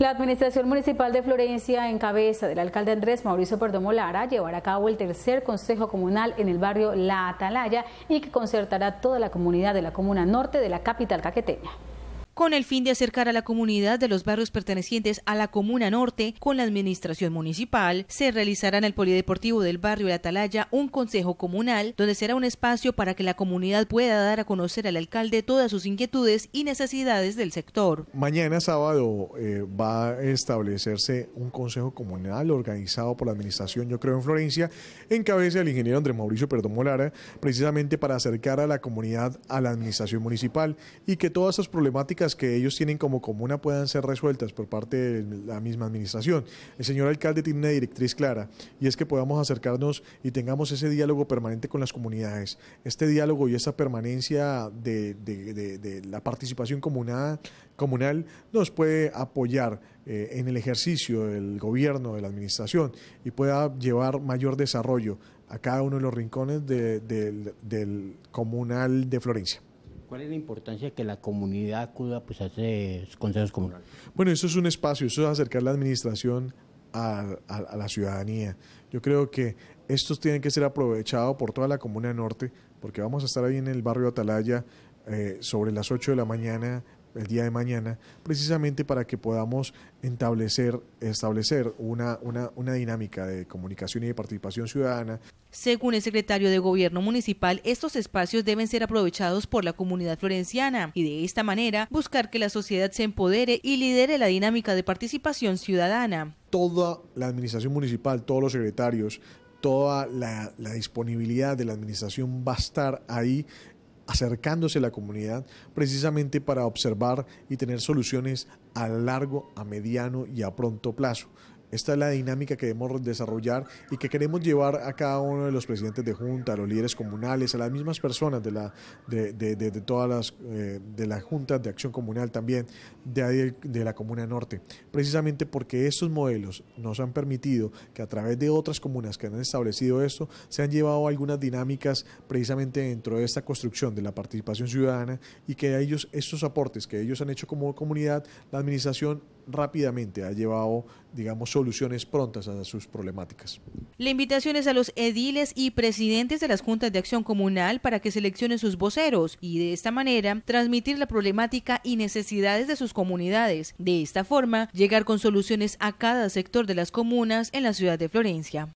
La Administración Municipal de Florencia, en cabeza del alcalde Andrés Mauricio Perdomo Lara, llevará a cabo el tercer Consejo Comunal en el barrio La Atalaya y que concertará toda la comunidad de la Comuna Norte de la capital caqueteña con el fin de acercar a la comunidad de los barrios pertenecientes a la Comuna Norte con la Administración Municipal. Se realizará en el Polideportivo del barrio La Atalaya un consejo comunal donde será un espacio para que la comunidad pueda dar a conocer al alcalde todas sus inquietudes y necesidades del sector. Mañana sábado eh, va a establecerse un consejo comunal organizado por la Administración, yo creo, en Florencia, en cabeza del ingeniero Andrés Mauricio Perdomo Lara, precisamente para acercar a la comunidad a la Administración Municipal y que todas esas problemáticas que ellos tienen como comuna puedan ser resueltas por parte de la misma administración. El señor alcalde tiene una directriz clara y es que podamos acercarnos y tengamos ese diálogo permanente con las comunidades. Este diálogo y esa permanencia de, la participación comunal, comunal nos puede apoyar eh, en el ejercicio del gobierno, de la administración y pueda llevar mayor desarrollo a cada uno de los rincones del comunal de Florencia. ¿Cuál es la importancia que la comunidad acuda pues, a esos consejos comunales? Bueno, eso es un espacio, eso es acercar la administración a, a, la ciudadanía. Yo creo que esto tiene que ser aprovechado por toda la Comuna Norte, porque vamos a estar ahí en el barrio Atalaya eh, sobre las 8 de la mañana el día de mañana, precisamente para que podamos establecer, establecer una, una, dinámica de comunicación y de participación ciudadana. Según el secretario de Gobierno Municipal, estos espacios deben ser aprovechados por la comunidad florenciana y de esta manera buscar que la sociedad se empodere y lidere la dinámica de participación ciudadana. Toda la administración municipal, todos los secretarios, toda la, disponibilidad de la administración va a estar ahí acercándose a la comunidad precisamente para observar y tener soluciones a largo, a mediano y a pronto plazo. Esta es la dinámica que debemos desarrollar y que queremos llevar a cada uno de los presidentes de junta, a los líderes comunales, a las mismas personas de, la, de, de, todas las eh, de juntas de acción comunal también de, la comuna norte. Precisamente porque estos modelos nos han permitido que a través de otras comunas que han establecido esto, se han llevado algunas dinámicas precisamente dentro de esta construcción de la participación ciudadana y que a ellos, estos aportes que ellos han hecho como comunidad, la administración rápidamente ha llevado, digamos, soluciones prontas a sus problemáticas. La invitación es a los ediles y presidentes de las juntas de acción comunal para que seleccionen sus voceros y de esta manera transmitir la problemática y necesidades de sus comunidades. De esta forma, llegar con soluciones a cada sector de las comunas en la ciudad de Florencia.